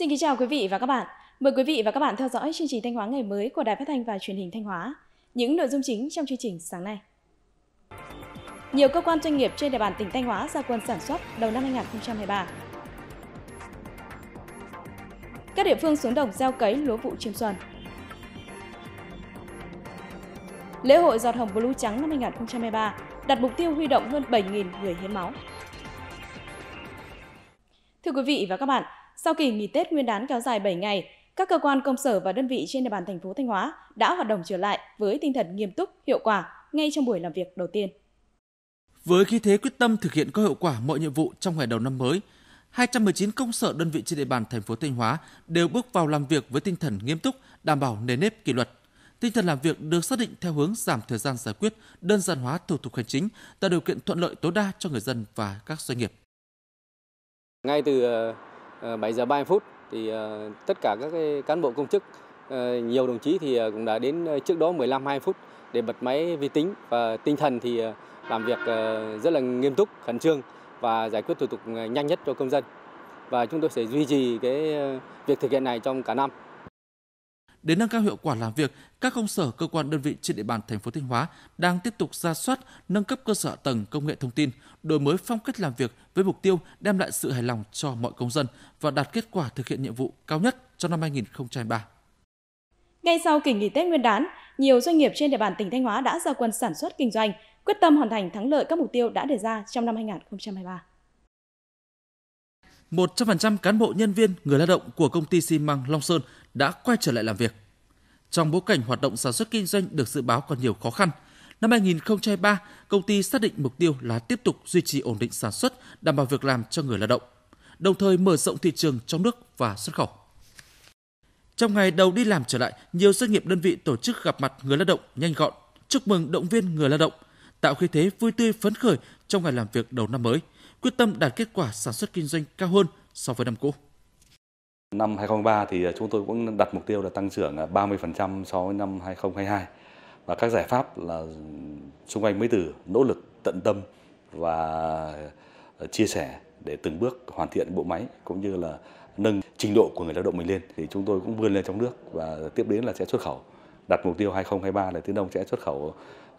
Xin kính chào quý vị và các bạn. Mời quý vị và các bạn theo dõi chương trình Thanh Hóa ngày mới của Đài Phát thanh và Truyền hình Thanh Hóa. Những nội dung chính trong chương trình sáng nay. Nhiều cơ quan doanh nghiệp trên địa bàn tỉnh Thanh Hóa ra quân sản xuất đầu năm 2023. Các địa phương xuống đồng gieo cấy lúa vụ chiêm xuân. Lễ hội giọt hồng blue trắng năm 2023 đặt mục tiêu huy động hơn 7.000 người hiến máu. Thưa quý vị và các bạn, sau kỳ nghỉ Tết Nguyên đán kéo dài 7 ngày, các cơ quan công sở và đơn vị trên địa bàn thành phố Thanh Hóa đã hoạt động trở lại với tinh thần nghiêm túc, hiệu quả ngay trong buổi làm việc đầu tiên. Với khí thế quyết tâm thực hiện có hiệu quả mọi nhiệm vụ trong ngày đầu năm mới, 219 công sở đơn vị trên địa bàn thành phố Thanh Hóa đều bước vào làm việc với tinh thần nghiêm túc, đảm bảo nề nếp kỷ luật. Tinh thần làm việc được xác định theo hướng giảm thời gian giải quyết, đơn giản hóa thủ tục hành chính, tạo điều kiện thuận lợi tối đa cho người dân và các doanh nghiệp. Ngay từ 7 ờ, giờ 30 phút thì ờ, tất cả các cán bộ công chức ờ, nhiều đồng chí thì cũng đã đến trước đó 15 20 phút để bật máy vi tính và tinh thần thì làm việc rất là nghiêm túc, khẩn trương và giải quyết thủ tục nhanh nhất cho công dân. Và chúng tôi sẽ duy trì cái việc thực hiện này trong cả năm. Để nâng cao hiệu quả làm việc, các công sở, cơ quan đơn vị trên địa bàn thành phố Thanh Hóa đang tiếp tục ra soát, nâng cấp cơ sở tầng công nghệ thông tin, đổi mới phong cách làm việc với mục tiêu đem lại sự hài lòng cho mọi công dân và đạt kết quả thực hiện nhiệm vụ cao nhất cho năm 2023. Ngay sau kỳ nghỉ Tết Nguyên đán, nhiều doanh nghiệp trên địa bàn tỉnh Thanh Hóa đã ra quân sản xuất kinh doanh, quyết tâm hoàn thành thắng lợi các mục tiêu đã đề ra trong năm 2023. 100% cán bộ nhân viên người lao động của công ty xi măng Long Sơn đã quay trở lại làm việc. Trong bối cảnh hoạt động sản xuất kinh doanh được dự báo còn nhiều khó khăn, năm 2023, công ty xác định mục tiêu là tiếp tục duy trì ổn định sản xuất, đảm bảo việc làm cho người lao động, đồng thời mở rộng thị trường trong nước và xuất khẩu. Trong ngày đầu đi làm trở lại, nhiều doanh nghiệp đơn vị tổ chức gặp mặt người lao động nhanh gọn, chúc mừng động viên người lao động, tạo khí thế vui tươi phấn khởi trong ngày làm việc đầu năm mới – quyết tâm đạt kết quả sản xuất kinh doanh cao hơn so với năm cũ. Năm 2003 thì à, chúng tôi cũng đặt mục tiêu là tăng trưởng 30% à, so với năm 2022 và các giải pháp là xung quanh mấy từ nỗ lực tận tâm và à, chia sẻ để từng bước hoàn thiện bộ máy cũng như là nâng trình độ của người lao động mình lên thì chúng tôi cũng vươn lên trong nước và tiếp đến là sẽ xuất khẩu đặt mục tiêu 2023 là Tiến Đông sẽ xuất khẩu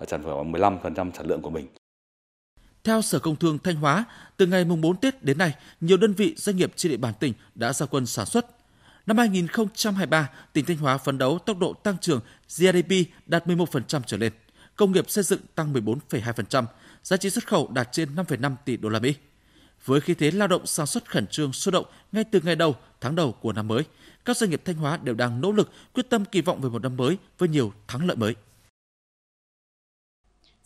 sản phẩm 15% sản lượng của mình. Theo Sở Công Thương Thanh Hóa, từ ngày mùng 4 Tết đến nay, nhiều đơn vị doanh nghiệp trên địa bàn tỉnh đã ra quân sản xuất. Năm 2023, tỉnh Thanh Hóa phấn đấu tốc độ tăng trưởng GDP đạt 11% trở lên, công nghiệp xây dựng tăng 14,2%, giá trị xuất khẩu đạt trên 5,5 tỷ đô la Mỹ. Với khí thế lao động sản xuất khẩn trương sôi động ngay từ ngày đầu tháng đầu của năm mới, các doanh nghiệp Thanh Hóa đều đang nỗ lực quyết tâm kỳ vọng về một năm mới với nhiều thắng lợi mới.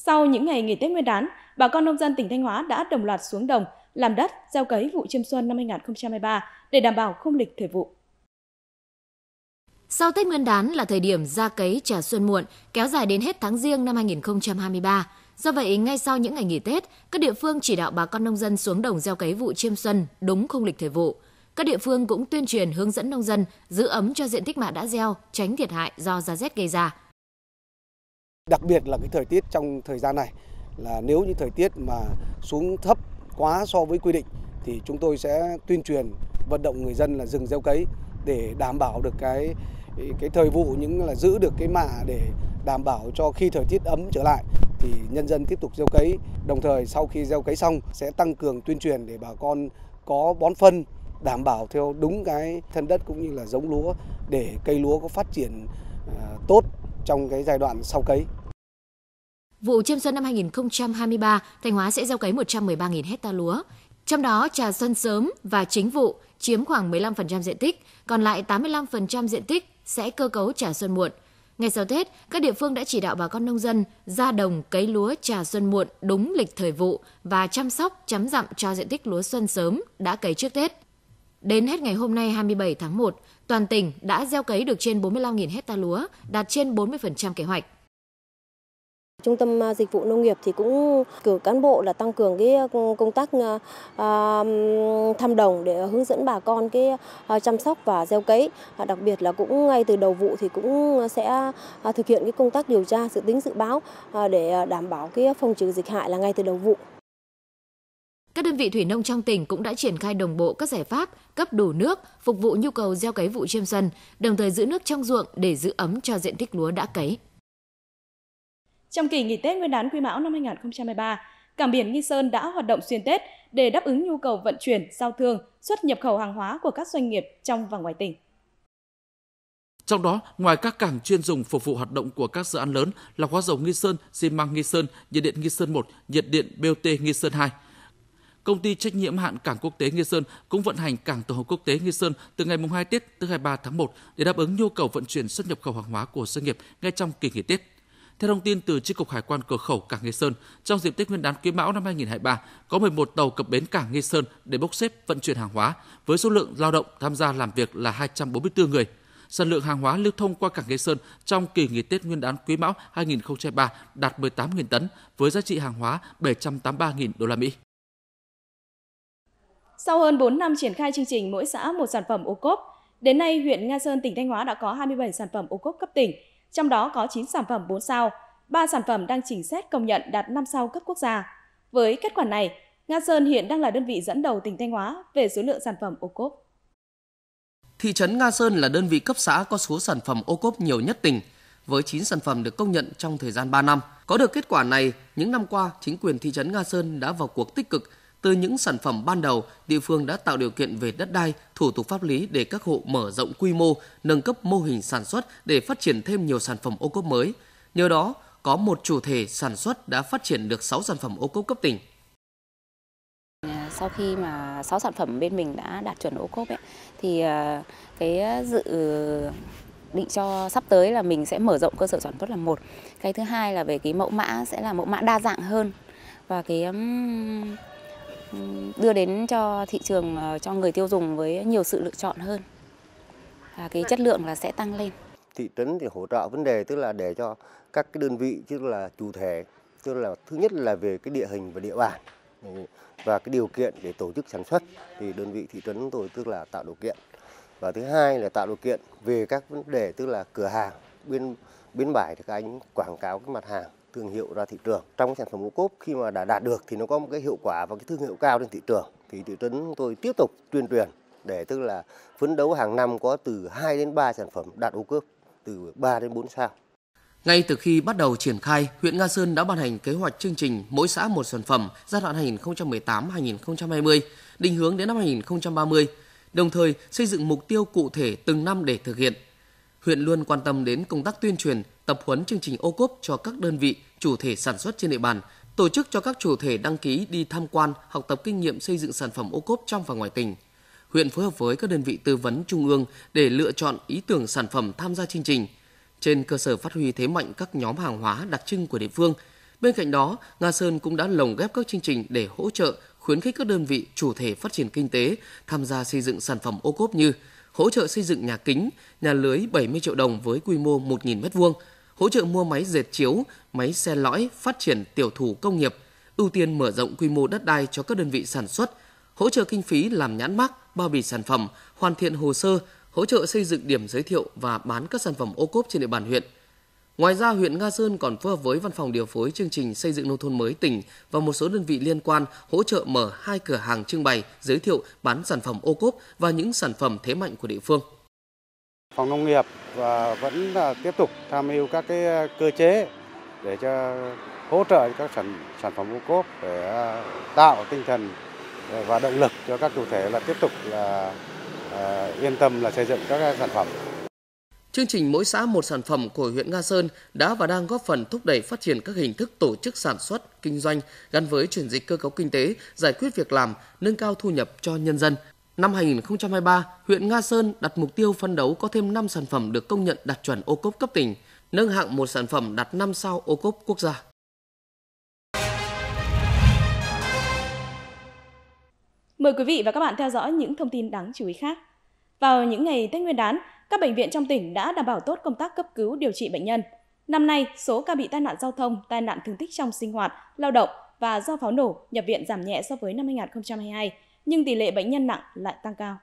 Sau những ngày nghỉ Tết Nguyên đán, bà con nông dân tỉnh Thanh Hóa đã đồng loạt xuống đồng, làm đất, gieo cấy vụ chiêm xuân năm 2023 để đảm bảo khung lịch thời vụ. Sau Tết Nguyên đán là thời điểm ra cấy trà xuân muộn, kéo dài đến hết tháng riêng năm 2023. Do vậy, ngay sau những ngày nghỉ Tết, các địa phương chỉ đạo bà con nông dân xuống đồng gieo cấy vụ chiêm xuân đúng khung lịch thời vụ. Các địa phương cũng tuyên truyền hướng dẫn nông dân giữ ấm cho diện tích mạ đã gieo, tránh thiệt hại do giá rét gây ra. Đặc biệt là cái thời tiết trong thời gian này là nếu như thời tiết mà xuống thấp quá so với quy định thì chúng tôi sẽ tuyên truyền vận động người dân là dừng gieo cấy để đảm bảo được cái cái thời vụ những là giữ được cái mạ để đảm bảo cho khi thời tiết ấm trở lại thì nhân dân tiếp tục gieo cấy. Đồng thời sau khi gieo cấy xong sẽ tăng cường tuyên truyền để bà con có bón phân đảm bảo theo đúng cái thân đất cũng như là giống lúa để cây lúa có phát triển à, tốt trong cái giai đoạn sau cấy. Vụ chiêm xuân năm 2023, Thanh Hóa sẽ gieo cấy 113.000 hecta lúa, trong đó trà xuân sớm và chính vụ chiếm khoảng 15% diện tích, còn lại 85% diện tích sẽ cơ cấu trà xuân muộn. Ngay sau Tết, các địa phương đã chỉ đạo bà con nông dân ra đồng cấy lúa trà xuân muộn đúng lịch thời vụ và chăm sóc chấm dặm cho diện tích lúa xuân sớm đã cấy trước Tết. Đến hết ngày hôm nay 27 tháng 1, toàn tỉnh đã gieo cấy được trên 45.000 hecta lúa, đạt trên 40% kế hoạch. Trung tâm à, dịch vụ nông nghiệp thì cũng cử cán bộ là tăng cường cái à, công tác à, thăm đồng để hướng dẫn bà con cái chăm sóc và gieo cấy. Đặc biệt là cũng ngay từ đầu vụ thì cũng sẽ thực hiện cái công tác điều tra dự tính dự báo để đảm bảo cái phòng trừ dịch hại là ngay từ đầu vụ. Các đơn vị thủy nông trong tỉnh cũng đã triển khai đồng bộ các giải pháp cấp đủ nước phục vụ nhu cầu gieo cấy vụ chiêm xuân, đồng thời giữ nước trong ruộng để giữ ấm cho diện tích lúa đã cấy. Trong kỳ nghỉ Tết Nguyên đán Quý Mão năm 2023, cảng biển Nghi Sơn đã hoạt động xuyên Tết để đáp ứng nhu cầu vận chuyển, giao thương, xuất nhập khẩu hàng hóa của các doanh nghiệp trong và ngoài tỉnh. Trong đó, ngoài các cảng chuyên dùng phục vụ hoạt động của các dự án lớn là hóa dầu Nghi Sơn, xi măng Nghi Sơn, nhiệt điện Nghi Sơn 1, nhiệt điện BOT Nghi Sơn 2, Công ty trách nhiệm hạn Cảng quốc tế Nghi Sơn cũng vận hành cảng tổ hợp quốc tế Nghi Sơn từ ngày mùng 2 Tết tới 23 tháng 1 để đáp ứng nhu cầu vận chuyển xuất nhập khẩu hàng hóa của doanh nghiệp ngay trong kỳ nghỉ Tết. Theo thông tin từ Chi cục Hải quan cửa khẩu cảng Nghi Sơn, trong dịp Tết Nguyên đán Quý Mão năm 2023, có 11 tàu cập bến cảng Nghi Sơn để bốc xếp vận chuyển hàng hóa với số lượng lao động tham gia làm việc là 244 người. Sản lượng hàng hóa lưu thông qua cảng Nghi Sơn trong kỳ nghỉ Tết Nguyên đán Quý Mão 2023 đạt 18.000 tấn với giá trị hàng hóa 783.000 đô la Mỹ. Sau hơn 4 năm triển khai chương trình mỗi xã một sản phẩm ô cốp, đến nay huyện Nga Sơn tỉnh Thanh Hóa đã có 27 sản phẩm ô cốp cấp tỉnh, trong đó có 9 sản phẩm 4 sao, 3 sản phẩm đang chỉnh xét công nhận đạt 5 sao cấp quốc gia. Với kết quả này, Nga Sơn hiện đang là đơn vị dẫn đầu tỉnh Thanh Hóa về số lượng sản phẩm ô cốp. Thị trấn Nga Sơn là đơn vị cấp xã có số sản phẩm ô cốp nhiều nhất tỉnh, với 9 sản phẩm được công nhận trong thời gian 3 năm. Có được kết quả này, những năm qua, chính quyền thị trấn Nga Sơn đã vào cuộc tích cực từ những sản phẩm ban đầu, địa phương đã tạo điều kiện về đất đai, thủ tục pháp lý để các hộ mở rộng quy mô, nâng cấp mô hình sản xuất để phát triển thêm nhiều sản phẩm ô cốp mới. Nhờ đó, có một chủ thể sản xuất đã phát triển được 6 sản phẩm ô cốp cấp tỉnh. Sau khi mà 6 sản phẩm bên mình đã đạt chuẩn ô cốp ấy, thì ờ, cái dự định cho sắp tới là mình sẽ mở rộng cơ sở sản xuất là một. Cái thứ hai là về cái mẫu mã sẽ là mẫu mã đa dạng hơn và cái đưa đến cho thị trường ờ, cho người tiêu dùng với nhiều sự lựa chọn hơn và cái chất lượng là sẽ tăng lên thị trấn thì hỗ trợ vấn đề tức là để cho các cái đơn vị tức là chủ thể tức là thứ nhất là về cái địa hình và địa bàn và cái điều kiện để tổ chức sản xuất thì đơn vị thị trấn tôi tức là tạo điều kiện và thứ hai là tạo điều kiện về các vấn đề tức là cửa hàng bên bến bài thì các anh quảng cáo cái mặt hàng thương hiệu ra thị trường. Trong cái sản phẩm ngũ cốp khi mà đã đạt được thì nó có một cái hiệu quả và cái thương hiệu cao trên thị trường thì thị trấn tôi tiếp tục tuyên truyền để tức là phấn đấu hàng năm có từ 2 đến 3 sản phẩm đạt ô cốp từ 3 đến 4 sao. Ngay từ khi bắt đầu triển khai, huyện Nga Sơn đã ban hành kế hoạch chương trình mỗi xã một sản phẩm giai đoạn 2018-2020, định hướng đến năm 2030, đồng thời xây dựng mục tiêu cụ thể từng năm để thực hiện. Huyện luôn quan tâm đến công tác tuyên truyền, tập huấn chương trình ô cốp cho các đơn vị chủ thể sản xuất trên địa bàn, tổ chức cho các chủ thể đăng ký đi tham quan, học tập kinh nghiệm xây dựng sản phẩm ô cốp trong và ngoài tỉnh. Huyện phối hợp với các đơn vị tư vấn trung ương để lựa chọn ý tưởng sản phẩm tham gia chương trình, trên cơ sở phát huy thế mạnh các nhóm hàng hóa đặc trưng của địa phương. Bên cạnh đó, Nga Sơn cũng đã lồng ghép các chương trình để hỗ trợ, khuyến khích các đơn vị chủ thể phát triển kinh tế tham gia xây dựng sản phẩm ô cốp như hỗ trợ xây dựng nhà kính, nhà lưới 70 triệu đồng với quy mô 1.000 m vuông hỗ trợ mua máy dệt chiếu, máy xe lõi, phát triển tiểu thủ công nghiệp, ưu tiên mở rộng quy mô đất đai cho các đơn vị sản xuất, hỗ trợ kinh phí làm nhãn mác, bao bì sản phẩm, hoàn thiện hồ sơ, hỗ trợ xây dựng điểm giới thiệu và bán các sản phẩm ô cốp trên địa bàn huyện. Ngoài ra, huyện Nga Sơn còn phối hợp với Văn phòng điều phối chương trình xây dựng nông thôn mới tỉnh và một số đơn vị liên quan hỗ trợ mở hai cửa hàng trưng bày, giới thiệu bán sản phẩm ô cốp và những sản phẩm thế mạnh của địa phương. Phòng nông nghiệp và vẫn tiếp tục tham mưu các cái ờ, cơ chế để cho hỗ trợ các sản sản phẩm ô cốp để ờ, tạo tinh thần ờ, và động lực cho các chủ thể là tiếp tục là yên tâm là xây dựng các sản phẩm. Chương trình mỗi xã một sản phẩm của huyện Nga Sơn đã và đang góp phần thúc đẩy phát triển các hình thức tổ chức sản xuất, kinh doanh gắn với chuyển dịch cơ cấu kinh tế, giải quyết việc làm, nâng cao thu nhập cho nhân dân. Năm 2023, huyện Nga Sơn đặt mục tiêu phân đấu có thêm 5 sản phẩm được công nhận đạt chuẩn ô cốp cấp tỉnh, nâng hạng một sản phẩm đạt 5 sao ô cốp quốc gia. Mời quý vị và các bạn theo dõi những thông tin đáng chú ý khác. Vào những ngày Tết Nguyên đán, các bệnh viện trong tỉnh đã đảm bảo tốt công tác cấp cứu điều trị bệnh nhân. Năm nay, số ca bị tai nạn giao thông, tai nạn thương tích trong sinh hoạt, lao động và do pháo nổ nhập viện giảm nhẹ so với năm 2022 nhưng tỷ lệ bệnh nhân nặng lại tăng cao.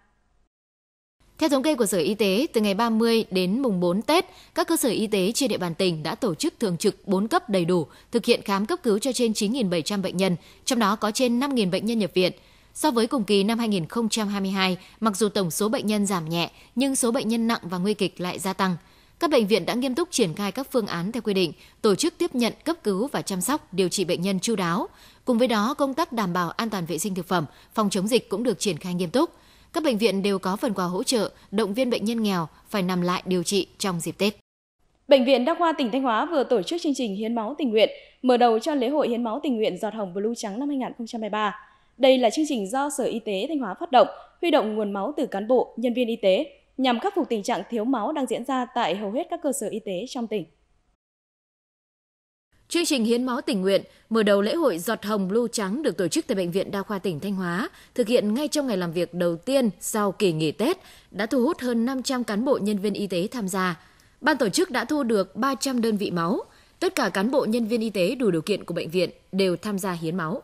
Theo thống kê của Sở Y tế, từ ngày 30 đến mùng 4 Tết, các cơ sở y tế trên địa bàn tỉnh đã tổ chức thường trực 4 cấp đầy đủ, thực hiện khám cấp cứu cho trên 9.700 bệnh nhân, trong đó có trên 5.000 bệnh nhân nhập viện. So với cùng kỳ năm 2022, mặc dù tổng số bệnh nhân giảm nhẹ, nhưng số bệnh nhân nặng và nguy kịch lại gia tăng – các bệnh viện đã nghiêm túc triển khai các phương án theo quy định, tổ chức tiếp nhận, cấp cứu và chăm sóc, điều trị bệnh nhân chu đáo. Cùng với đó, công tác đảm bảo an toàn vệ sinh thực phẩm, phòng chống dịch cũng được triển khai nghiêm túc. Các bệnh viện đều có phần quà hỗ trợ, động viên bệnh nhân nghèo phải nằm lại điều trị trong dịp Tết. Bệnh viện Đa khoa tỉnh Thanh Hóa vừa tổ chức chương trình hiến máu tình nguyện, mở đầu cho lễ hội hiến máu tình nguyện giọt hồng blue trắng năm 2023. Đây là chương trình do Sở Y tế Thanh Hóa phát động, huy động nguồn máu từ cán bộ, nhân viên y tế, nhằm khắc phục tình trạng thiếu máu đang diễn ra tại hầu hết các cơ sở y tế trong tỉnh. Chương trình hiến máu tình nguyện mở đầu lễ hội giọt hồng lưu trắng được tổ chức tại bệnh viện Đa khoa tỉnh Thanh Hóa, thực hiện ngay trong ngày làm việc đầu tiên sau kỳ nghỉ Tết, đã thu hút hơn 500 cán bộ nhân viên y tế tham gia. Ban tổ chức đã thu được 300 đơn vị máu. Tất cả cán bộ nhân viên y tế đủ điều kiện của bệnh viện đều tham gia hiến máu.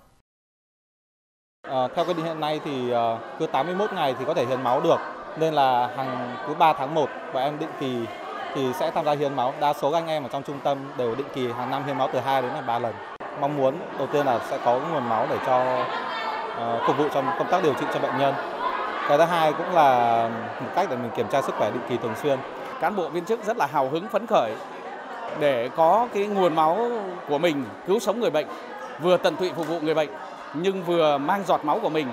À, theo quy định hiện nay thì à, cứ 81 ngày thì có thể hiến máu được nên là hàng cứ 3 tháng 1 bọn em định kỳ thì sẽ tham gia hiến máu. Đa số các anh em ở trong trung tâm đều định kỳ hàng năm hiến máu từ 2 đến 3 lần. Mong muốn đầu tiên là sẽ có nguồn máu để cho uh, phục vụ trong công tác điều trị cho bệnh nhân. Cái thứ hai cũng là một cách để mình kiểm tra sức khỏe định kỳ thường xuyên. Cán bộ viên chức rất là hào hứng phấn khởi để có cái nguồn máu của mình cứu sống người bệnh, vừa tận tụy phục vụ người bệnh nhưng vừa mang giọt máu của mình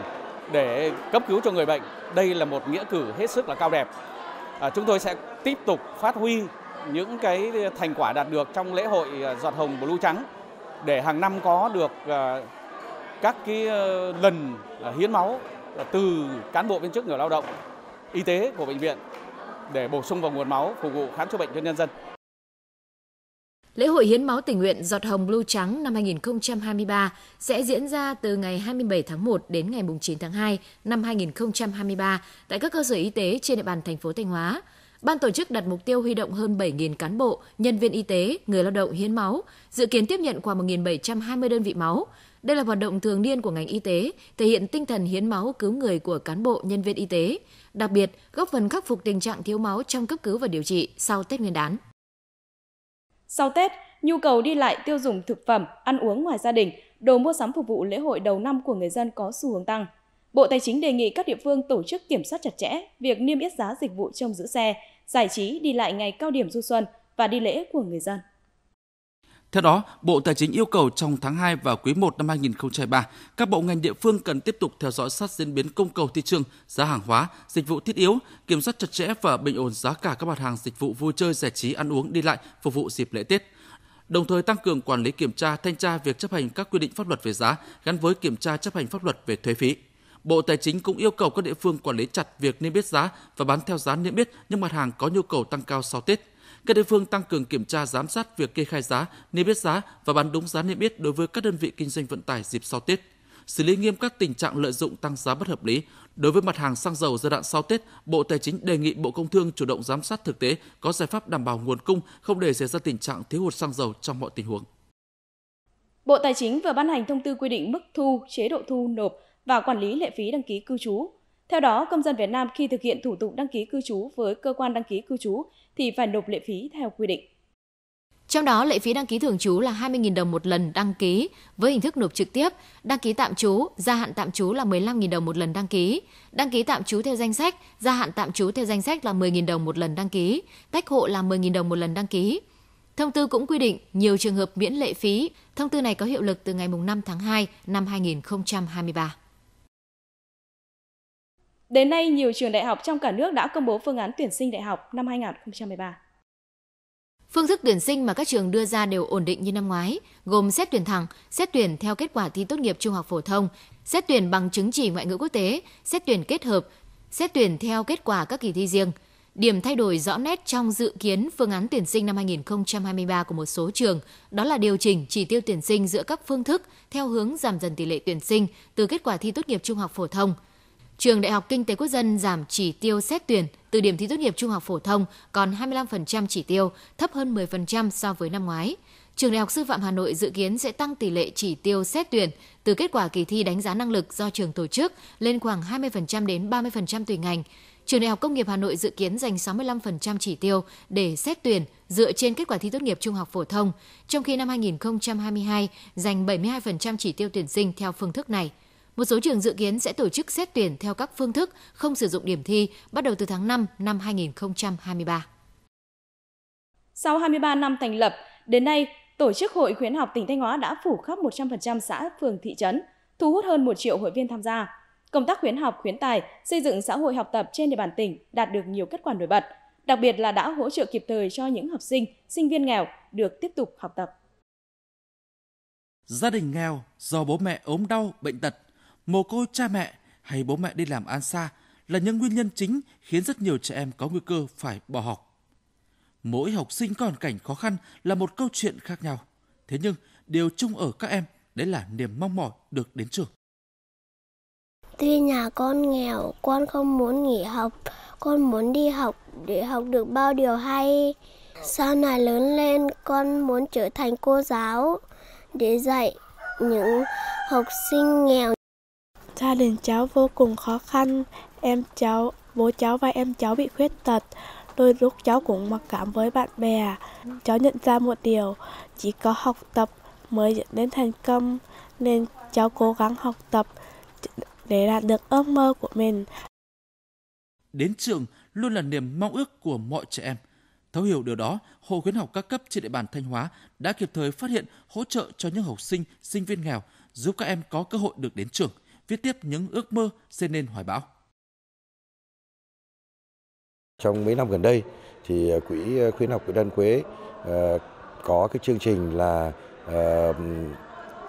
để cấp cứu cho người bệnh. Đây là một nghĩa cử hết sức là cao đẹp. À, chúng tôi sẽ tiếp tục phát huy những cái thành quả đạt được trong lễ hội à, giọt hồng blue trắng để hàng năm có được à, các cái ờ, lần à, hiến máu từ cán bộ viên chức người lao động y tế của bệnh viện để bổ sung vào nguồn máu phục vụ khám chữa bệnh cho nhân dân. Lễ hội hiến máu tình nguyện giọt hồng blue trắng năm 2023 sẽ diễn ra từ ngày 27 tháng 1 đến ngày 9 tháng 2 năm 2023 tại các cơ sở y tế trên địa bàn thành phố Thanh Hóa. Ban tổ chức đặt mục tiêu huy động hơn 7.000 cán bộ, nhân viên y tế, người lao động hiến máu, dự kiến tiếp nhận khoảng 1.720 đơn vị máu. Đây là hoạt động thường niên của ngành y tế, thể hiện tinh thần hiến máu cứu người của cán bộ, nhân viên y tế, đặc biệt góp phần khắc phục tình trạng thiếu máu trong cấp cứu và điều trị sau Tết Nguyên đán. Sau Tết, nhu cầu đi lại tiêu dùng thực phẩm, ăn uống ngoài gia đình, đồ mua sắm phục vụ lễ hội đầu năm của người dân có xu hướng tăng. Bộ Tài chính đề nghị các địa phương tổ chức kiểm soát chặt chẽ việc niêm yết giá dịch vụ trong giữ xe, giải trí đi lại ngày cao điểm du xuân và đi lễ của người dân. Theo đó, Bộ Tài chính yêu cầu trong tháng 2 và quý 1 năm 2023, các bộ ngành địa phương cần tiếp tục theo dõi sát diễn biến cung cầu thị trường, giá hàng hóa, dịch vụ thiết yếu, kiểm soát chặt chẽ và bình ổn giá cả các mặt hàng dịch vụ vui chơi giải trí ăn uống đi lại phục vụ dịp lễ Tết đồng thời tăng cường quản lý kiểm tra, thanh tra việc chấp hành các quy định pháp luật về giá gắn với kiểm tra chấp hành pháp luật về thuế phí. Bộ Tài chính cũng yêu cầu các địa phương quản lý chặt việc niêm yết giá và bán theo giá niêm yết những mặt hàng có nhu cầu tăng cao sau Tết các địa phương tăng cường kiểm tra giám sát việc kê khai giá, niêm yết giá và bán đúng giá niêm yết đối với các đơn vị kinh doanh vận tải dịp sau Tết. Xử lý nghiêm các tình trạng lợi dụng tăng giá bất hợp lý. Đối với mặt hàng xăng dầu giai đoạn sau Tết, Bộ Tài chính đề nghị Bộ Công Thương chủ động giám sát thực tế, có giải pháp đảm bảo nguồn cung, không để xảy ra tình trạng thiếu hụt xăng dầu trong mọi tình huống. Bộ Tài chính vừa ban hành thông tư quy định mức thu, chế độ thu nộp và quản lý lệ phí đăng ký cư trú theo đó, công dân Việt Nam khi thực hiện thủ tục đăng ký cư trú với cơ quan đăng ký cư trú thì phải nộp lệ phí theo quy định. Trong đó, lệ phí đăng ký thường trú là 20.000 đồng một lần đăng ký với hình thức nộp trực tiếp, đăng ký tạm trú, gia hạn tạm trú là 15.000 đồng một lần đăng ký, đăng ký tạm trú theo danh sách, gia hạn tạm trú theo danh sách là 10.000 đồng một lần đăng ký, tách hộ là 10.000 đồng một lần đăng ký. Thông tư cũng quy định nhiều trường hợp miễn lệ phí. Thông tư này có hiệu lực từ ngày 5 tháng 2 năm 2023. Đến nay, nhiều trường đại học trong cả nước đã công bố phương án tuyển sinh đại học năm 2013. Phương thức tuyển sinh mà các trường đưa ra đều ổn định như năm ngoái, gồm xét tuyển thẳng, xét tuyển theo kết quả thi tốt nghiệp trung học phổ thông, xét tuyển bằng chứng chỉ ngoại ngữ quốc tế, xét tuyển kết hợp, xét tuyển theo kết quả các kỳ thi riêng. Điểm thay đổi rõ nét trong dự kiến phương án tuyển sinh năm 2023 của một số trường đó là điều chỉnh chỉ tiêu tuyển sinh giữa các phương thức theo hướng giảm dần tỷ lệ tuyển sinh từ kết quả thi tốt nghiệp trung học phổ thông – Trường Đại học Kinh tế Quốc dân giảm chỉ tiêu xét tuyển từ điểm thi tốt nghiệp trung học phổ thông còn 25% chỉ tiêu, thấp hơn 10% so với năm ngoái. Trường Đại học Sư phạm Hà Nội dự kiến sẽ tăng tỷ lệ chỉ tiêu xét tuyển từ kết quả kỳ thi đánh giá năng lực do trường tổ chức lên khoảng 20% đến 30% tùy ngành. Trường Đại học Công nghiệp Hà Nội dự kiến dành 65% chỉ tiêu để xét tuyển dựa trên kết quả thi tốt nghiệp trung học phổ thông, trong khi năm 2022 dành 72% chỉ tiêu tuyển sinh theo phương thức này. Một số trường dự kiến sẽ tổ chức xét tuyển theo các phương thức không sử dụng điểm thi bắt đầu từ tháng 5 năm 2023. Sau 23 năm thành lập, đến nay, Tổ chức Hội khuyến học tỉnh Thanh Hóa đã phủ khắp 100% xã, phường, thị trấn, thu hút hơn 1 triệu hội viên tham gia. Công tác khuyến học, khuyến tài, xây dựng xã hội học tập trên địa bàn tỉnh đạt được nhiều kết quả nổi bật, đặc biệt là đã hỗ trợ kịp thời cho những học sinh, sinh viên nghèo được tiếp tục học tập. Gia đình nghèo do bố mẹ ốm đau, bệnh tật mồ côi cha mẹ hay bố mẹ đi làm ăn xa là những nguyên nhân chính khiến rất nhiều trẻ em có nguy cơ phải bỏ học. Mỗi học sinh có hoàn cảnh khó khăn là một câu chuyện khác nhau. Thế nhưng, điều chung ở các em đấy là niềm mong mỏi được đến trường. Tuy nhà con nghèo, con không muốn nghỉ học, con muốn đi học để học được bao điều hay. Sau này lớn lên, con muốn trở thành cô giáo để dạy những học sinh nghèo Gia đình cháu vô cùng khó khăn, em cháu, bố cháu và em cháu bị khuyết tật. Đôi lúc cháu cũng mặc cảm với bạn bè. Cháu nhận ra một điều, chỉ có học tập mới dẫn đến thành công, nên cháu cố gắng học tập để đạt được ước mơ của mình. Đến trường luôn là niềm mong ước của mọi trẻ em. Thấu hiểu điều đó, Hội khuyến học các cấp trên địa bàn Thanh Hóa đã kịp thời phát hiện hỗ trợ cho những học sinh, sinh viên nghèo, giúp các em có cơ hội được đến trường viết tiếp những ước mơ xây nên hoài bão. Trong mấy năm gần đây thì ờ, quỹ khuyến ờ, học của Đan Quế ờ, có cái chương trình là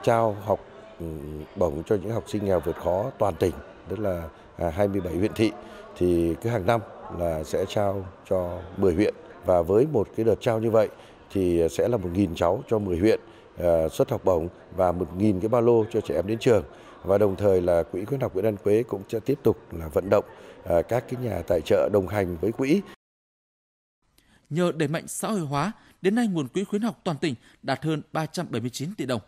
trao học ừ, bổng cho những học sinh nghèo vượt khó toàn tỉnh, tức là 27 à, huyện thị thì cứ hàng năm là sẽ trao cho 10 huyện và với một cái đợt trao như vậy thì sẽ là 1.000 cháu cho 10 huyện xuất học bổng và 1.000 cái ba lô cho trẻ em đến trường và đồng thời là quỹ khuyến học Nguyễn Văn Quế cũng sẽ tiếp tục là vận động à, các cái nhà tài trợ đồng hành với quỹ. Nhờ đẩy mạnh xã hội hóa, đến nay nguồn quỹ khuyến học toàn tỉnh đạt hơn 379 tỷ đồng.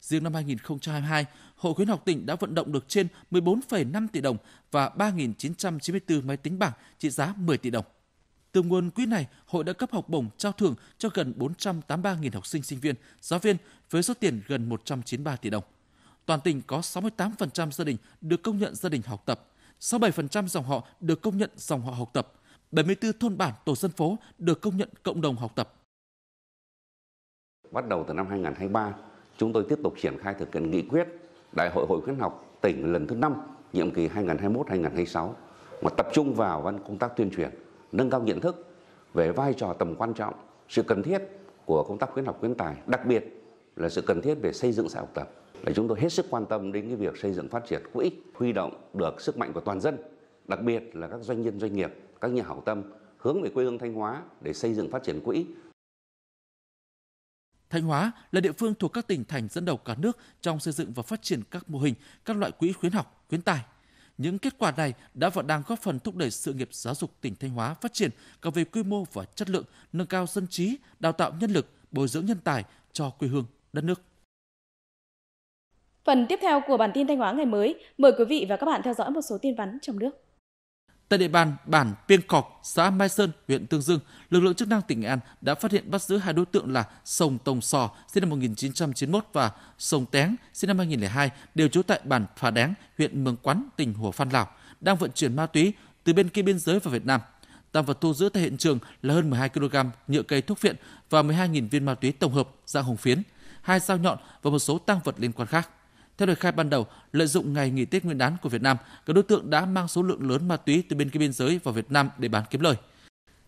Riêng năm 2022, Hội khuyến học tỉnh đã vận động được trên 14,5 tỷ đồng và 3.994 máy tính bảng trị giá 10 tỷ đồng. Từ nguồn quỹ này, hội đã cấp học bổng trao thưởng cho gần 483.000 học sinh sinh viên, giáo viên với số tiền gần 193 tỷ đồng. Toàn tỉnh có 68% gia đình được công nhận gia đình học tập, 67% dòng họ được công nhận dòng họ học tập, 74 thôn bản tổ dân phố được công nhận cộng đồng học tập. Bắt đầu từ năm 2023, chúng tôi tiếp tục triển khai thực hiện nghị quyết Đại hội Hội khuyến học tỉnh lần thứ 5, nhiệm kỳ 2021-2026 mà tập trung vào công tác tuyên truyền, nâng cao nhận thức về vai trò tầm quan trọng, sự cần thiết của công tác khuyến học khuyến tài, đặc biệt là sự cần thiết về xây dựng xã học tập để chúng tôi hết sức quan tâm đến việc xây dựng phát triển quỹ huy động được sức mạnh của toàn dân đặc biệt là các doanh nhân doanh nghiệp các nhà hảo tâm hướng về quê hương thanh hóa để xây dựng phát triển quỹ Thanh Hóa là địa phương thuộc các tỉnh thành dẫn đầu cả nước trong xây dựng và phát triển các mô hình, các loại quỹ khuyến học, khuyến tài. Những kết quả này đã và đang góp phần thúc đẩy sự nghiệp giáo dục tỉnh Thanh Hóa phát triển cả về quy mô và chất lượng, nâng cao dân trí, đào tạo nhân lực, bồi dưỡng nhân tài cho quê hương, đất nước. Phần tiếp theo của bản tin Thanh Hóa ngày mới, mời quý vị và các bạn theo dõi một số tin vắn trong nước. Tại địa bàn bản Piên Cọc, xã Mai Sơn, huyện Tương Dương, lực lượng chức năng tỉnh Nghệ An đã phát hiện bắt giữ hai đối tượng là Sông Tông Sò, sinh năm 1991 và Sông Téng, sinh năm 2002, đều trú tại bản Phà Đáng, huyện Mường Quán, tỉnh Hủa Phan Lào, đang vận chuyển ma túy từ bên kia biên giới vào Việt Nam. Tăng vật thu giữ tại hiện trường là hơn 12 kg nhựa cây thuốc viện và 12.000 viên ma túy tổng hợp dạng hồng phiến, hai dao nhọn và một số tăng vật liên quan khác. Theo lời khai ban đầu, lợi dụng ngày nghỉ Tết Nguyên đán của Việt Nam, các đối tượng đã mang số lượng lớn ma túy từ bên kia biên giới vào Việt Nam để bán kiếm lời.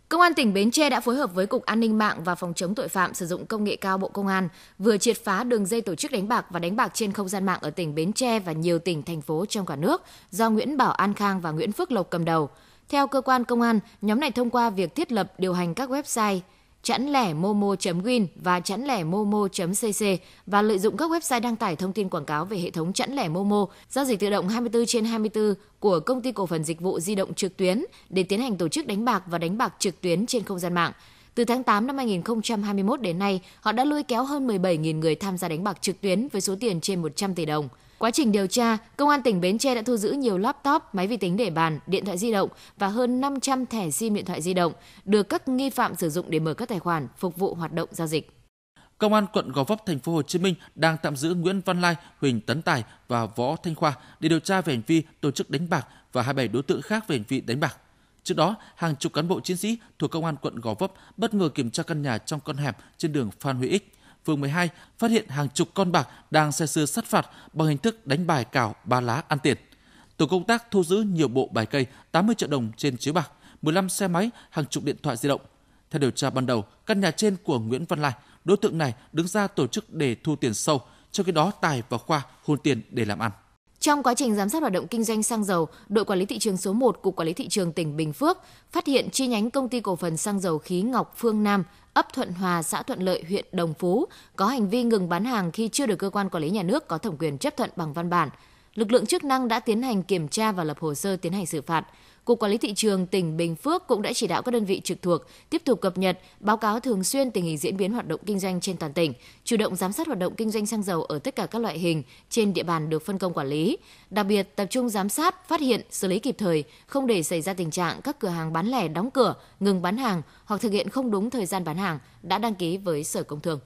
Công an tỉnh Bến Tre đã phối hợp với Cục An ninh mạng và Phòng chống tội phạm sử dụng công nghệ cao Bộ Công an vừa triệt phá đường dây tổ chức đánh bạc và đánh bạc trên không gian mạng ở tỉnh Bến Tre và nhiều tỉnh thành phố trong cả nước do Nguyễn Bảo An Khang và Nguyễn Phước Lộc cầm đầu. Theo cơ quan công an, nhóm này thông qua việc thiết lập điều hành các website chẵn lẻ momo.win và chẵn lẻ momo.cc và lợi dụng các website đăng tải thông tin quảng cáo về hệ thống chẵn lẻ Momo, giao dịch tự động 24 trên 24 của công ty cổ phần dịch vụ di động trực tuyến để tiến hành tổ chức đánh bạc và đánh bạc trực tuyến trên không gian mạng. Từ tháng 8 năm 2021 đến nay, họ đã lôi kéo hơn 17.000 người tham gia đánh bạc trực tuyến với số tiền trên 100 tỷ đồng. Quá trình điều tra, Công an tỉnh Bến Tre đã thu giữ nhiều laptop, máy vi tính để bàn, điện thoại di động và hơn 500 thẻ SIM điện thoại di động được các nghi phạm sử dụng để mở các tài khoản phục vụ hoạt động giao dịch. Công an quận Gò Vấp, thành phố Hồ Chí Minh đang tạm giữ Nguyễn Văn Lai, Huỳnh Tấn Tài và Võ Thanh Khoa để điều tra về hành vi tổ chức đánh bạc và 27 đối tượng khác về hành vi đánh bạc. Trước đó, hàng chục cán bộ chiến sĩ thuộc công an quận Gò Vấp bất ngờ kiểm tra căn nhà trong con hẻm trên đường Phan Huy Ích phường 12 phát hiện hàng chục con bạc đang xe xưa sát phạt bằng hình thức đánh bài cào ba lá ăn tiền. Tổ công tác thu giữ nhiều bộ bài cây, 80 triệu đồng trên chiếu bạc, 15 xe máy, hàng chục điện thoại di động. Theo điều tra ban đầu, căn nhà trên của Nguyễn Văn Lai, đối tượng này đứng ra tổ chức để thu tiền sâu, trong khi đó Tài và Khoa hôn tiền để làm ăn. Trong quá trình giám sát hoạt động kinh doanh xăng dầu, đội quản lý thị trường số 1 Cục Quản lý thị trường tỉnh Bình Phước phát hiện chi nhánh công ty cổ phần xăng dầu khí Ngọc Phương Nam, ấp Thuận Hòa, xã Thuận Lợi, huyện Đồng Phú có hành vi ngừng bán hàng khi chưa được cơ quan quản lý nhà nước có thẩm quyền chấp thuận bằng văn bản. Lực lượng chức năng đã tiến hành kiểm tra và lập hồ sơ tiến hành xử phạt. Cục Quản lý thị trường tỉnh Bình Phước cũng đã chỉ đạo các đơn vị trực thuộc tiếp tục cập nhật, báo cáo thường xuyên tình hình diễn biến hoạt động kinh doanh trên toàn tỉnh, chủ động giám sát hoạt động kinh doanh xăng dầu ở tất cả các loại hình trên địa bàn được phân công quản lý, đặc biệt tập trung giám sát, phát hiện, xử lý kịp thời, không để xảy ra tình trạng các cửa hàng bán lẻ đóng cửa, ngừng bán hàng hoặc thực hiện không đúng thời gian bán hàng đã đăng ký với Sở Công Thương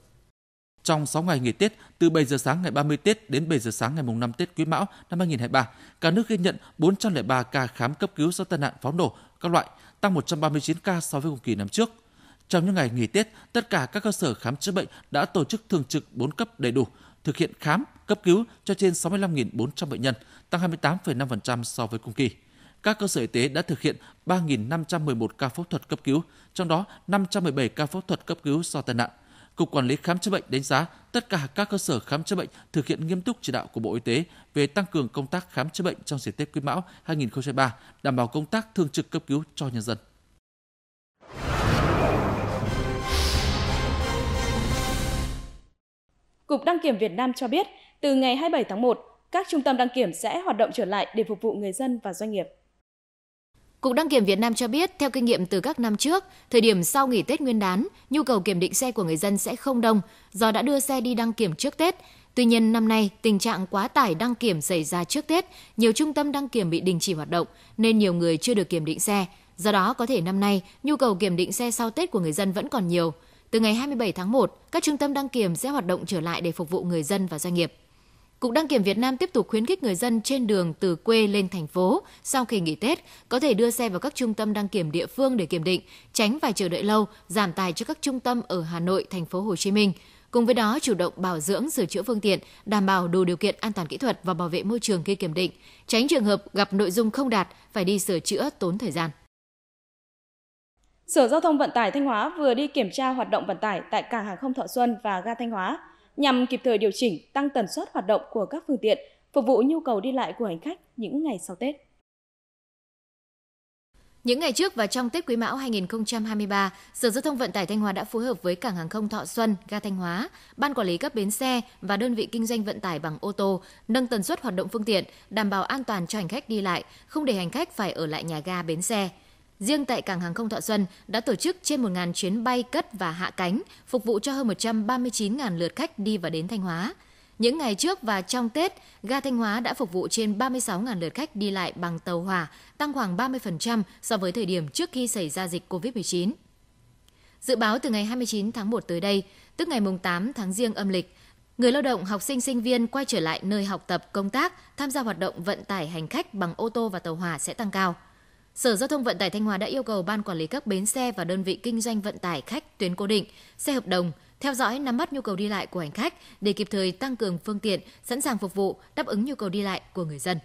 trong 6 ngày nghỉ Tết từ 7 giờ sáng ngày 30 Tết đến 7 giờ sáng ngày mùng 5 Tết Quý Mão năm 2023, cả nước ghi nhận 403 ca khám cấp cứu do tai nạn pháo nổ các loại, tăng 139 ca so với cùng kỳ năm trước. Trong những ngày nghỉ Tết, tất cả các cơ sở khám chữa bệnh đã tổ chức thường trực 4 cấp đầy đủ, thực hiện khám, cấp cứu cho trên 65.400 bệnh nhân, tăng 28,5% so với cùng kỳ. Các cơ sở y tế đã thực hiện 3.511 ca phẫu thuật cấp cứu, trong đó 517 ca phẫu thuật cấp cứu do tai nạn, Cục Quản lý Khám chữa bệnh đánh giá tất cả các cơ sở khám chữa bệnh thực hiện nghiêm túc chỉ đạo của Bộ Y tế về tăng cường công tác khám chữa bệnh trong dịp Tết Quý Mão 2023, đảm bảo công tác thường trực cấp cứu cho nhân dân. Cục Đăng kiểm Việt Nam cho biết, từ ngày 27 tháng 1, các trung tâm đăng kiểm sẽ hoạt động trở lại để phục vụ người dân và doanh nghiệp. Cục đăng kiểm Việt Nam cho biết, theo kinh nghiệm từ các năm trước, thời điểm sau nghỉ Tết Nguyên đán, nhu cầu kiểm định xe của người dân sẽ không đông do đã đưa xe đi đăng kiểm trước Tết. Tuy nhiên năm nay, tình trạng quá tải đăng kiểm xảy ra trước Tết, nhiều trung tâm đăng kiểm bị đình chỉ hoạt động nên nhiều người chưa được kiểm định xe. Do đó có thể năm nay, nhu cầu kiểm định xe sau Tết của người dân vẫn còn nhiều. Từ ngày 27 tháng 1, các trung tâm đăng kiểm sẽ hoạt động trở lại để phục vụ người dân và doanh nghiệp. Cục đăng kiểm Việt Nam tiếp tục khuyến khích người dân trên đường từ quê lên thành phố sau kỳ nghỉ Tết có thể đưa xe vào các trung tâm đăng kiểm địa phương để kiểm định, tránh phải chờ đợi lâu, giảm tài cho các trung tâm ở Hà Nội, thành phố Hồ Chí Minh. Cùng với đó, chủ động bảo dưỡng sửa chữa phương tiện, đảm bảo đủ điều kiện an toàn kỹ thuật và bảo vệ môi trường khi kiểm định, tránh trường hợp gặp nội dung không đạt phải đi sửa chữa tốn thời gian. Sở Giao thông Vận tải Thanh Hóa vừa đi kiểm tra hoạt động vận tải tại cảng hàng không Thọ Xuân và ga Thanh Hóa nhằm kịp thời điều chỉnh, tăng tần suất hoạt động của các phương tiện, phục vụ nhu cầu đi lại của hành khách những ngày sau Tết. Những ngày trước và trong Tết Quý Mão 2023, Sở Giao thông Vận tải Thanh Hóa đã phối hợp với Cảng hàng không Thọ Xuân, ga Thanh Hóa, ban quản lý các bến xe và đơn vị kinh doanh vận tải bằng ô tô nâng tần suất hoạt động phương tiện, đảm bảo an toàn cho hành khách đi lại, không để hành khách phải ở lại nhà ga bến xe. Riêng tại cảng hàng không Thọ Xuân đã tổ chức trên 1.000 chuyến bay cất và hạ cánh, phục vụ cho hơn 139.000 lượt khách đi và đến Thanh Hóa. Những ngày trước và trong Tết, ga Thanh Hóa đã phục vụ trên 36.000 lượt khách đi lại bằng tàu hỏa, tăng khoảng 30% so với thời điểm trước khi xảy ra dịch COVID-19. Dự báo từ ngày 29 tháng 1 tới đây, tức ngày mùng 8 tháng Giêng âm lịch, người lao động, học sinh, sinh viên quay trở lại nơi học tập, công tác, tham gia hoạt động vận tải hành khách bằng ô tô và tàu hỏa sẽ tăng cao – Sở Giao thông Vận tải Thanh Hóa đã yêu cầu ban quản lý các bến xe và đơn vị kinh doanh vận tải khách tuyến cố định, xe hợp đồng theo dõi nắm bắt nhu cầu đi lại của hành khách để kịp thời tăng cường phương tiện, sẵn sàng phục vụ đáp ứng nhu cầu đi lại của người dân.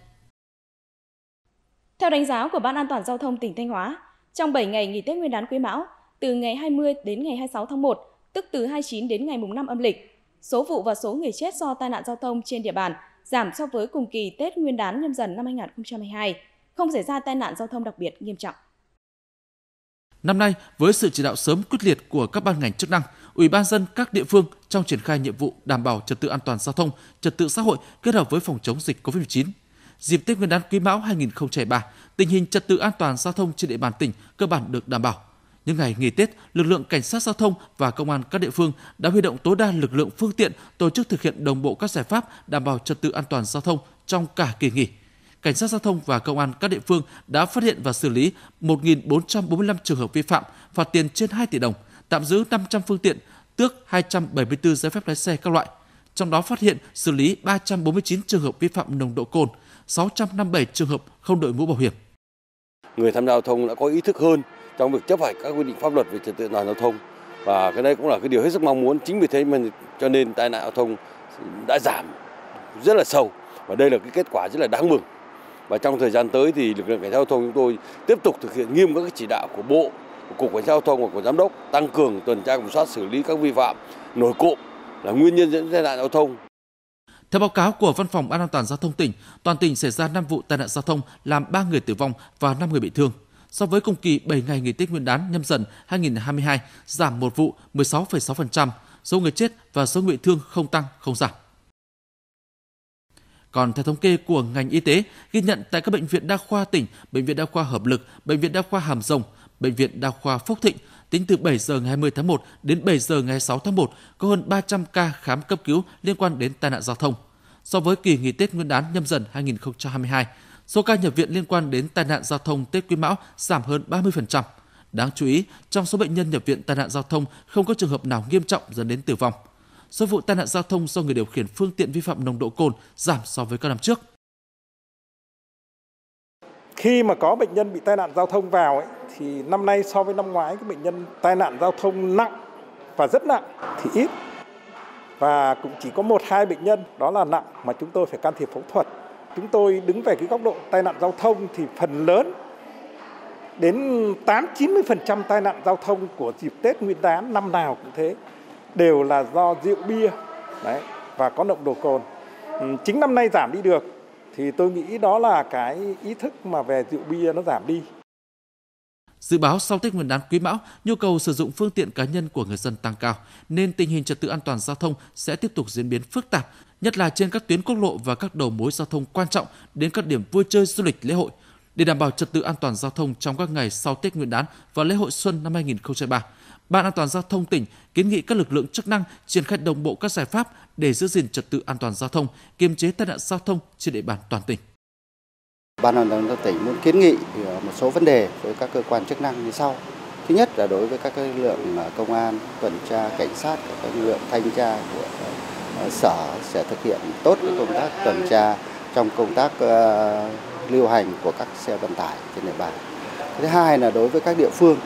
Theo đánh giá của Ban An toàn giao thông tỉnh Thanh Hóa, trong 7 ngày nghỉ Tết Nguyên đán Quý Mão, từ ngày 20 đến ngày 26 tháng 1, tức từ 29 đến ngày mùng 5 âm lịch, số vụ và số người chết do tai nạn giao thông trên địa bàn giảm so với cùng kỳ Tết Nguyên đán nhâm dần năm 2022 không xảy ra tai nạn giao thông đặc biệt nghiêm trọng. Năm nay, với sự chỉ đạo sớm quyết liệt của các ban ngành chức năng, Ủy ban dân các địa phương trong triển khai nhiệm vụ đảm bảo trật tự an toàn giao thông, trật tự xã hội kết hợp với phòng chống dịch COVID-19. Dịp Tết Nguyên đán Quý Mão 2023, tình hình trật tự an toàn giao thông trên địa bàn tỉnh cơ bản được đảm bảo. Những ngày nghỉ Tết, lực lượng cảnh sát giao thông và công an các địa phương đã huy động tối đa lực lượng phương tiện tổ chức thực hiện đồng bộ các giải pháp đảm bảo trật tự an toàn giao thông trong cả kỳ nghỉ – cảnh sát giao thông và công an các địa phương đã phát hiện và xử lý 1.445 trường hợp vi phạm, phạt tiền trên 2 tỷ đồng, tạm giữ 500 phương tiện, tước 274 giấy phép lái xe các loại. Trong đó phát hiện xử lý 349 trường hợp vi phạm nồng độ cồn, 657 trường hợp không đội mũ bảo hiểm. Người tham gia giao thông đã có ý thức hơn trong việc chấp hành các quy định pháp luật về trật tự an toàn giao thông và cái đây cũng là cái điều hết sức mong muốn chính vì thế mà cho nên tai nạn giao thông đã giảm rất là sâu và đây là cái kết quả rất là đáng mừng và trong thời gian tới thì lực lượng cảnh sát giao thông chúng tôi tiếp tục thực hiện nghiêm các chỉ đạo của Bộ, của Cục Cảnh sát giao thông và của Giám đốc tăng cường tuần tra kiểm soát xử lý các vi phạm nổi cộm là nguyên nhân dẫn tai nạn giao thông. Theo báo cáo của Văn phòng An an toàn giao thông tỉnh, toàn tỉnh xảy ra 5 vụ tai nạn giao thông làm 3 người tử vong và 5 người bị thương. So với cùng kỳ 7 ngày nghỉ Tết Nguyên đán nhâm dần 2022, giảm một vụ 16,6%, số người chết và số người bị thương không tăng, không giảm. Còn theo thống kê của ngành y tế, ghi nhận tại các bệnh viện đa khoa tỉnh, bệnh viện đa khoa hợp lực, bệnh viện đa khoa Hàm Rồng, bệnh viện đa khoa Phúc Thịnh, tính từ 7 giờ ngày 20 tháng 1 đến 7 giờ ngày 6 tháng 1 có hơn 300 ca khám cấp cứu liên quan đến tai nạn giao thông. So với kỳ nghỉ Tết Nguyên đán nhâm dần 2022, số ca nhập viện liên quan đến tai nạn giao thông Tết Quý Mão giảm hơn 30%. Đáng chú ý, trong số bệnh nhân nhập viện tai nạn giao thông không có trường hợp nào nghiêm trọng dẫn đến tử vong số vụ tai nạn giao thông do người điều khiển phương tiện vi phạm nồng độ cồn giảm so với các năm trước. Khi mà có bệnh nhân bị tai nạn giao thông vào ấy, thì năm nay so với năm ngoái các bệnh nhân tai nạn giao thông nặng và rất nặng thì ít và cũng chỉ có một hai bệnh nhân đó là nặng mà chúng tôi phải can thiệp phẫu thuật. Chúng tôi đứng về cái góc độ tai nạn giao thông thì phần lớn đến 8 90% tai nạn giao thông của dịp Tết Nguyên đán năm nào cũng thế đều là do rượu bia đấy, và có nồng độ cồn. Ừ, chính năm nay giảm đi được thì tôi nghĩ đó là cái ý thức mà về rượu bia nó giảm đi. Dự báo sau Tết Nguyên đán Quý Mão, nhu cầu sử dụng phương tiện cá nhân của người dân tăng cao, nên tình hình trật tự an toàn giao thông sẽ tiếp tục diễn biến phức tạp, nhất là trên các tuyến quốc lộ và các đầu mối giao thông quan trọng đến các điểm vui chơi du lịch lễ hội. Để đảm bảo trật tự an toàn giao thông trong các ngày sau Tết Nguyên đán và lễ hội xuân năm 2023, Ban an toàn giao thông tỉnh kiến nghị các lực lượng chức năng triển khai đồng bộ các giải pháp để giữ gìn trật tự an toàn giao thông, kiềm chế tai nạn giao thông trên địa bàn toàn tỉnh. Ban an toàn giao thông tỉnh muốn kiến nghị ờ, một số vấn đề với các cơ quan chức năng như sau. Thứ nhất là đối với các lực lượng ờ, công an, tuần tra, cảnh sát, các lực lượng thanh tra của ờ, sở sẽ thực hiện tốt công tác tuần tra trong công tác lưu hành của các xe vận tải trên địa bàn. Thứ hai là đối với các địa phương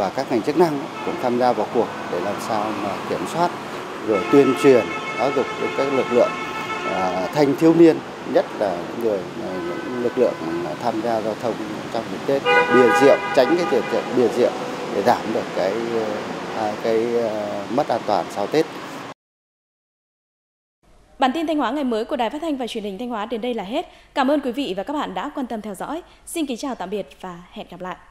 và các ngành chức năng cũng tham gia vào cuộc để làm sao mà kiểm soát rồi tuyên truyền giáo dục đến các lực lượng à, thanh thiếu niên nhất là những người những lực lượng tham gia giao thông trong dịp Tết bia rượu tránh cái việc bia rượu để giảm được cái à, cái à, mất an toàn sau Tết. Bản tin Thanh Hóa ngày mới của Đài Phát thanh và Truyền hình Thanh Hóa đến đây là hết. Cảm ơn quý vị và các bạn đã quan tâm theo dõi. Xin kính chào tạm biệt và hẹn gặp lại.